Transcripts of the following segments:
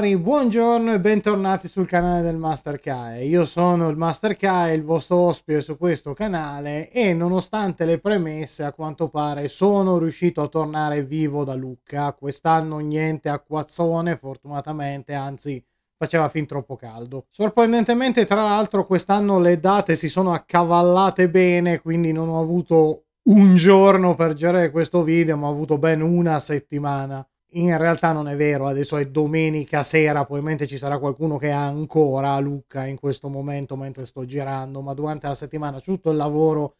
signori, buongiorno e bentornati sul canale del Master Kai. Io sono il Master Kai, il vostro ospite su questo canale e nonostante le premesse, a quanto pare sono riuscito a tornare vivo da Lucca. Quest'anno niente acquazzone, fortunatamente, anzi faceva fin troppo caldo. Sorprendentemente, tra l'altro, quest'anno le date si sono accavallate bene, quindi non ho avuto un giorno per girare questo video, ma ho avuto ben una settimana in realtà non è vero, adesso è domenica sera, probabilmente ci sarà qualcuno che ha ancora Lucca in questo momento mentre sto girando, ma durante la settimana c'è tutto il lavoro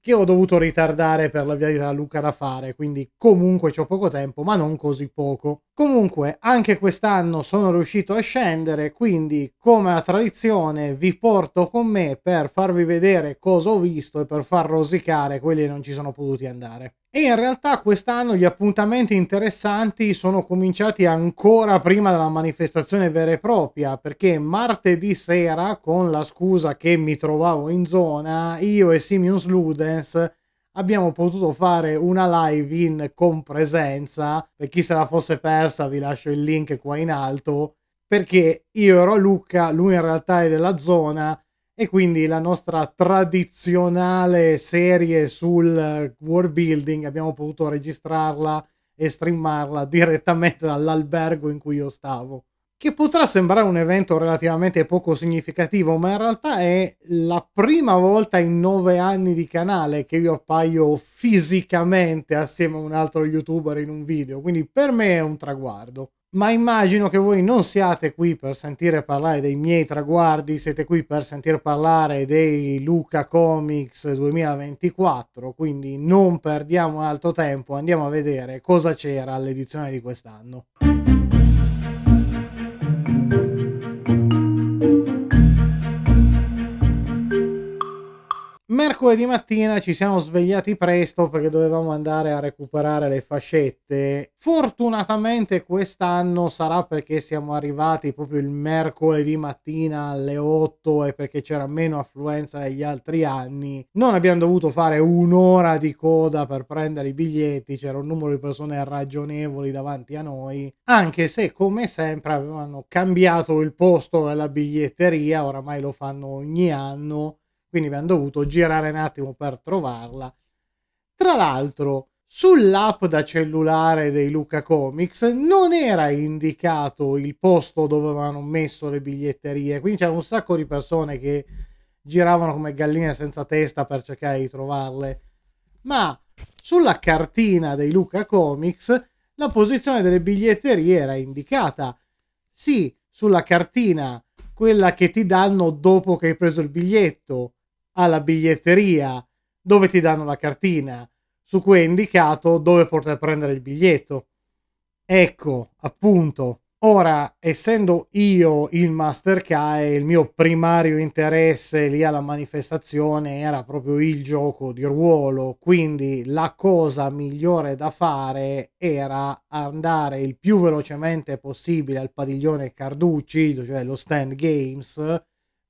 che ho dovuto ritardare per la via di Lucca da fare, quindi comunque ho poco tempo, ma non così poco. Comunque anche quest'anno sono riuscito a scendere, quindi come a tradizione vi porto con me per farvi vedere cosa ho visto e per far rosicare quelli che non ci sono potuti andare. E in realtà quest'anno gli appuntamenti interessanti sono cominciati ancora prima della manifestazione vera e propria, perché martedì sera, con la scusa che mi trovavo in zona, io e Simeon Sludens abbiamo potuto fare una live in compresenza. Per chi se la fosse persa vi lascio il link qua in alto, perché io ero a Lucca, lui in realtà è della zona, e quindi la nostra tradizionale serie sul eh, world building abbiamo potuto registrarla e streamarla direttamente dall'albergo in cui io stavo che potrà sembrare un evento relativamente poco significativo, ma in realtà è la prima volta in nove anni di canale che io appaio fisicamente assieme a un altro youtuber in un video, quindi per me è un traguardo. Ma immagino che voi non siate qui per sentire parlare dei miei traguardi, siete qui per sentire parlare dei Luca Comics 2024, quindi non perdiamo altro tempo, andiamo a vedere cosa c'era all'edizione di quest'anno. Mercoledì mattina ci siamo svegliati presto perché dovevamo andare a recuperare le fascette. Fortunatamente quest'anno sarà perché siamo arrivati proprio il mercoledì mattina alle 8 e perché c'era meno affluenza degli altri anni. Non abbiamo dovuto fare un'ora di coda per prendere i biglietti, c'era un numero di persone ragionevoli davanti a noi, anche se come sempre avevano cambiato il posto della biglietteria, oramai lo fanno ogni anno quindi abbiamo dovuto girare un attimo per trovarla. Tra l'altro, sull'app da cellulare dei Luca Comics non era indicato il posto dove avevano messo le biglietterie, quindi c'erano un sacco di persone che giravano come galline senza testa per cercare di trovarle. Ma sulla cartina dei Luca Comics la posizione delle biglietterie era indicata. Sì, sulla cartina, quella che ti danno dopo che hai preso il biglietto, alla biglietteria dove ti danno la cartina su cui è indicato dove poter prendere il biglietto. Ecco, appunto. Ora, essendo io il Mastercard, il mio primario interesse lì alla manifestazione era proprio il gioco di ruolo, quindi la cosa migliore da fare era andare il più velocemente possibile al padiglione Carducci, cioè lo Stand Games,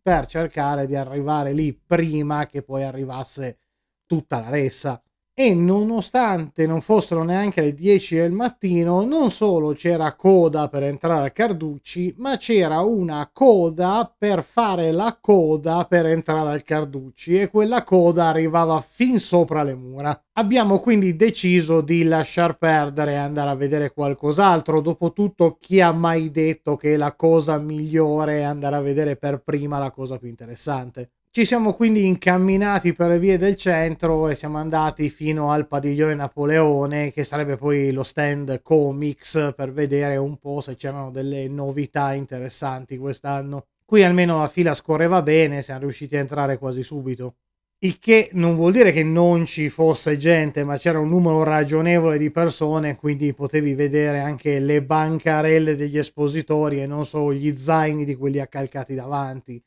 per cercare di arrivare lì prima che poi arrivasse tutta la ressa e nonostante non fossero neanche le 10 del mattino, non solo c'era coda per entrare a Carducci, ma c'era una coda per fare la coda per entrare al Carducci e quella coda arrivava fin sopra le mura. Abbiamo quindi deciso di lasciar perdere e andare a vedere qualcos'altro. Dopotutto, chi ha mai detto che la cosa migliore è andare a vedere per prima la cosa più interessante? Ci siamo quindi incamminati per le vie del centro e siamo andati fino al padiglione Napoleone, che sarebbe poi lo stand comics, per vedere un po' se c'erano delle novità interessanti quest'anno. Qui almeno la fila scorreva bene, siamo riusciti a entrare quasi subito. Il che non vuol dire che non ci fosse gente, ma c'era un numero ragionevole di persone, quindi potevi vedere anche le bancarelle degli espositori e non solo gli zaini di quelli accalcati davanti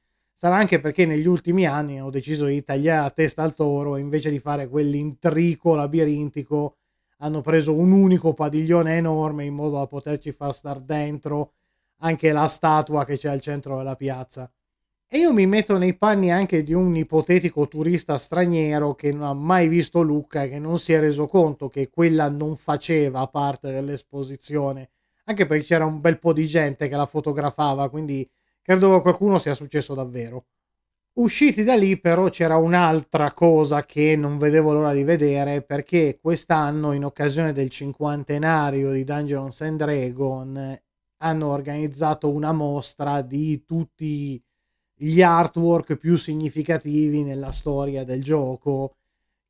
Sarà anche perché negli ultimi anni ho deciso di tagliare la testa al toro e invece di fare quell'intrico labirintico hanno preso un unico padiglione enorme in modo da poterci far star dentro anche la statua che c'è al centro della piazza. E io mi metto nei panni anche di un ipotetico turista straniero che non ha mai visto Lucca e che non si è reso conto che quella non faceva parte dell'esposizione, anche perché c'era un bel po' di gente che la fotografava, quindi credo che qualcuno sia successo davvero. Usciti da lì però c'era un'altra cosa che non vedevo l'ora di vedere perché quest'anno in occasione del cinquantenario di Dungeons and Dragons hanno organizzato una mostra di tutti gli artwork più significativi nella storia del gioco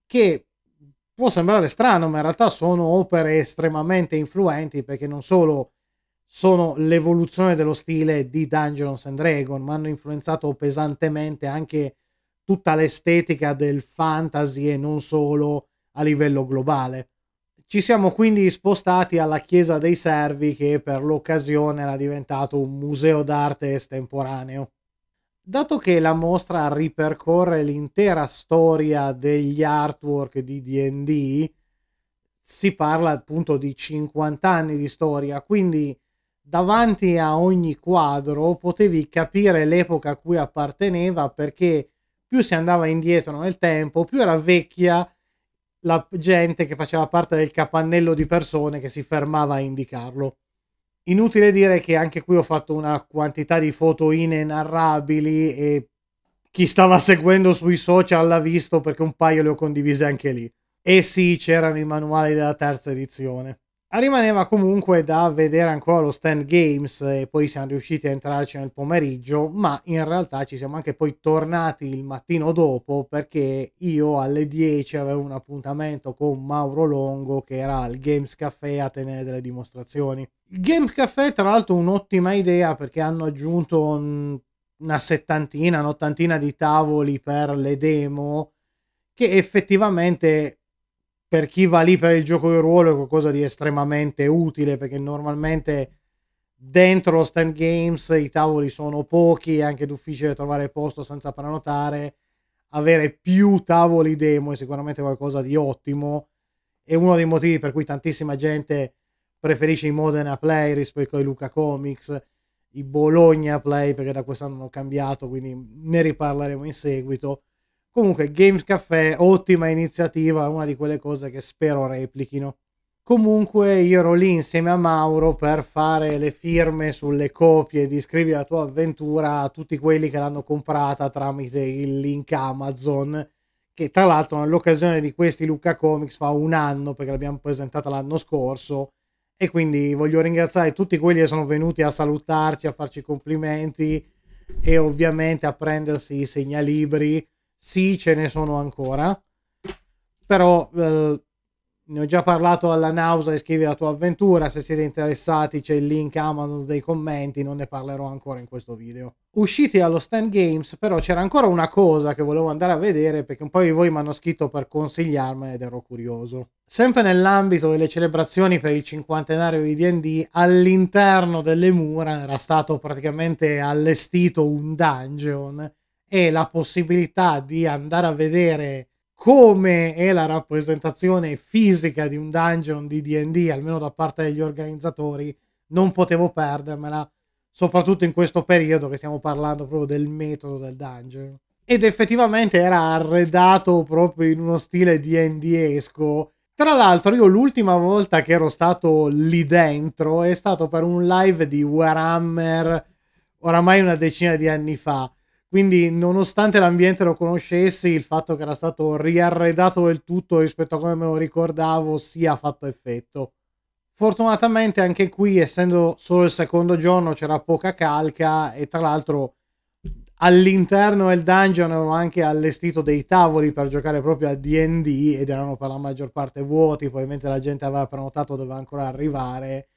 che può sembrare strano ma in realtà sono opere estremamente influenti perché non solo sono l'evoluzione dello stile di Dungeons and Dragons, ma hanno influenzato pesantemente anche tutta l'estetica del fantasy e non solo a livello globale. Ci siamo quindi spostati alla Chiesa dei Servi che per l'occasione era diventato un museo d'arte estemporaneo. Dato che la mostra ripercorre l'intera storia degli artwork di DD, si parla appunto di 50 anni di storia, quindi davanti a ogni quadro potevi capire l'epoca a cui apparteneva perché più si andava indietro nel tempo, più era vecchia la gente che faceva parte del capannello di persone che si fermava a indicarlo. Inutile dire che anche qui ho fatto una quantità di foto inenarrabili e chi stava seguendo sui social l'ha visto perché un paio le ho condivise anche lì. E eh sì, c'erano i manuali della terza edizione rimaneva comunque da vedere ancora lo stand games e poi siamo riusciti a entrarci nel pomeriggio ma in realtà ci siamo anche poi tornati il mattino dopo perché io alle 10 avevo un appuntamento con Mauro Longo che era al Games Café a tenere delle dimostrazioni Games Café tra l'altro un'ottima idea perché hanno aggiunto una settantina un'ottantina di tavoli per le demo che effettivamente per chi va lì per il gioco di ruolo è qualcosa di estremamente utile perché normalmente dentro stand games i tavoli sono pochi è anche difficile trovare posto senza prenotare avere più tavoli demo è sicuramente qualcosa di ottimo è uno dei motivi per cui tantissima gente preferisce i Modena Play rispetto ai Luca Comics i Bologna Play perché da quest'anno hanno cambiato quindi ne riparleremo in seguito Comunque, Games Café, ottima iniziativa, una di quelle cose che spero replichino. Comunque io ero lì insieme a Mauro per fare le firme sulle copie di Scrivi la tua avventura a tutti quelli che l'hanno comprata tramite il link Amazon, che tra l'altro nell'occasione di questi Luca Comics fa un anno perché l'abbiamo presentata l'anno scorso e quindi voglio ringraziare tutti quelli che sono venuti a salutarci, a farci complimenti e ovviamente a prendersi i segnalibri sì, ce ne sono ancora, però eh, ne ho già parlato alla nausa e scrivi la tua avventura, se siete interessati c'è il link Amazon dei commenti, non ne parlerò ancora in questo video. Usciti allo stand games però c'era ancora una cosa che volevo andare a vedere perché un po' di voi mi hanno scritto per consigliarmene ed ero curioso. Sempre nell'ambito delle celebrazioni per il cinquantenario di D&D, all'interno delle mura era stato praticamente allestito un dungeon e la possibilità di andare a vedere come è la rappresentazione fisica di un dungeon di DD, almeno da parte degli organizzatori, non potevo perdermela, soprattutto in questo periodo che stiamo parlando proprio del metodo del dungeon. Ed effettivamente era arredato proprio in uno stile DD-esco. Tra l'altro, io l'ultima volta che ero stato lì dentro è stato per un live di Warhammer oramai una decina di anni fa quindi, nonostante l'ambiente lo conoscessi, il fatto che era stato riarredato del tutto rispetto a come me lo ricordavo, sì, ha fatto effetto. Fortunatamente anche qui, essendo solo il secondo giorno, c'era poca calca e tra l'altro all'interno del dungeon avevo anche allestito dei tavoli per giocare proprio a DD ed erano per la maggior parte vuoti, probabilmente la gente aveva prenotato doveva ancora arrivare.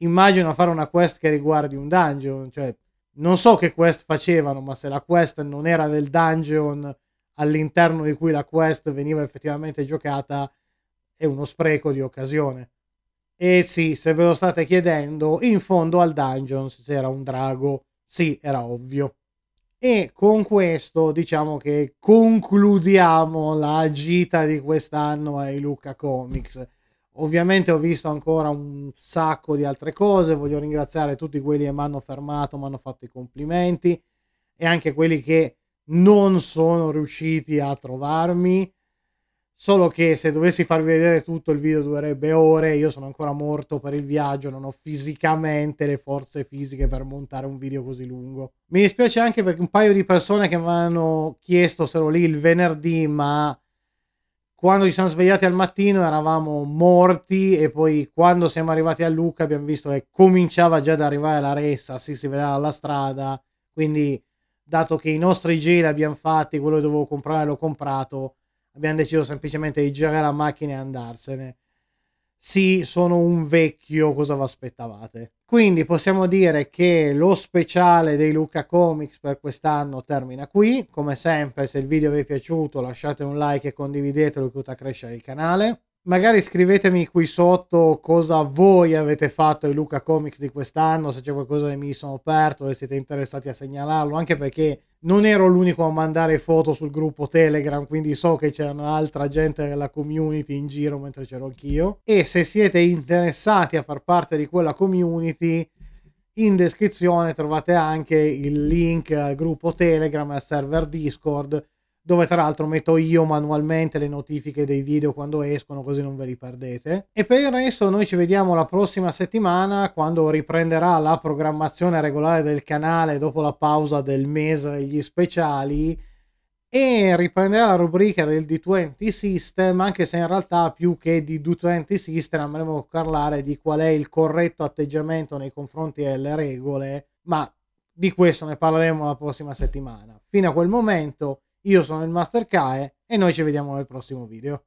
Immagino fare una quest che riguardi un dungeon, cioè non so che quest facevano, ma se la quest non era del dungeon all'interno di cui la quest veniva effettivamente giocata, è uno spreco di occasione. E sì, se ve lo state chiedendo, in fondo al dungeon c'era un drago, sì, era ovvio. E con questo diciamo che concludiamo la gita di quest'anno ai Luca Comics Ovviamente ho visto ancora un sacco di altre cose, voglio ringraziare tutti quelli che mi hanno fermato, mi hanno fatto i complimenti e anche quelli che non sono riusciti a trovarmi. Solo che se dovessi farvi vedere tutto il video durerebbe ore, io sono ancora morto per il viaggio, non ho fisicamente le forze fisiche per montare un video così lungo. Mi dispiace anche perché un paio di persone che mi hanno chiesto se ero lì il venerdì, ma quando ci siamo svegliati al mattino eravamo morti e poi quando siamo arrivati a Lucca abbiamo visto che cominciava già ad arrivare la ressa, sì, si vedeva dalla strada, quindi dato che i nostri giri li abbiamo fatti, quello che dovevo comprare l'ho comprato, abbiamo deciso semplicemente di girare la macchina e andarsene. Sì, sono un vecchio, cosa vi aspettavate? Quindi possiamo dire che lo speciale dei Luca Comics per quest'anno termina qui. Come sempre, se il video vi è piaciuto lasciate un like e condividetelo che aiuta a crescere il canale magari scrivetemi qui sotto cosa voi avete fatto ai Luca Comics di quest'anno, se c'è qualcosa che mi sono aperto e siete interessati a segnalarlo, anche perché non ero l'unico a mandare foto sul gruppo Telegram, quindi so che c'è un'altra gente della community in giro mentre c'ero anch'io. E se siete interessati a far parte di quella community, in descrizione trovate anche il link al gruppo Telegram e al server Discord dove tra l'altro metto io manualmente le notifiche dei video quando escono così non ve li perdete e per il resto noi ci vediamo la prossima settimana quando riprenderà la programmazione regolare del canale dopo la pausa del mese e gli speciali e riprenderà la rubrica del D20 System anche se in realtà più che di D20 System andremo a parlare di qual è il corretto atteggiamento nei confronti delle regole ma di questo ne parleremo la prossima settimana fino a quel momento io sono il Master Kae e noi ci vediamo nel prossimo video.